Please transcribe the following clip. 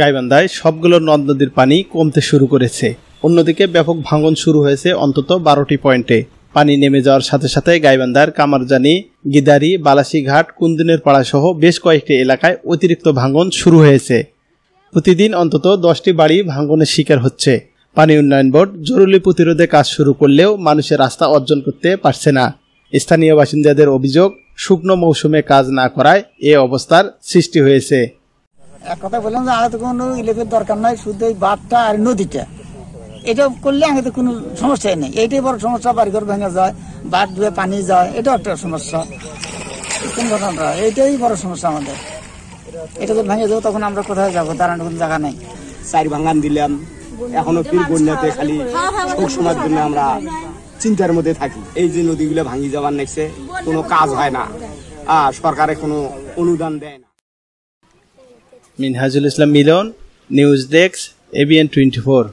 গাইবান্ধায় সবগুলো নদ নদীর পানি কমতে শুরু করেছে অন্যদিকে ব্যাপক ভাঙন শুরু হয়েছে অন্তত বারোটি পয়েন্টে পানি নেমে যাওয়ার সাথে সাথে গাইবান্ধার কামারজানি গিদারি বালাসিঘাট কুন্দিনের সহ বেশ কয়েকটি এলাকায় অতিরিক্ত ভাঙন শুরু হয়েছে প্রতিদিন অন্তত দশটি বাড়ি ভাঙনের শিকার হচ্ছে পানি উন্নয়ন বোর্ড জরুরি প্রতিরোধে কাজ শুরু করলেও মানুষের রাস্তা অর্জন করতে পারছে না স্থানীয় বাসিন্দাদের অভিযোগ শুকনো মৌসুমে কাজ না করায় এ অবস্থার সৃষ্টি হয়েছে এক কথা বললাম যে আগে তো কোনো ইলেকট্রিক দরকার নাই শুধু এই বাঁধটা আর নদীটা এটা করলে আগে তো কোনো সমস্যাই নেই এইটাই বড় সমস্যা বাড়িঘর ভেঙে যায় বাঁধ ধুয়ে পানি যায় এটাও একটা সমস্যা কোন ঘটনাটা এইটাই বড় সমস্যা আমাদের এটা তো ভেঙে যাবো তখন আমরা কোথায় যাবো দাঁড়ানোর কোনো জায়গা নেই চার ভাঙান দিলাম এখনো পীর বন্যাতে খালি শোক সময়ের জন্য আমরা চিন্তার মধ্যে থাকি এই যে নদীগুলো ভাঙি যাওয়ার নেছে কোনো কাজ হয় না আর সরকারে কোনো অনুদান দেয় না Minhajul Islam Milon news desk ABN twenty four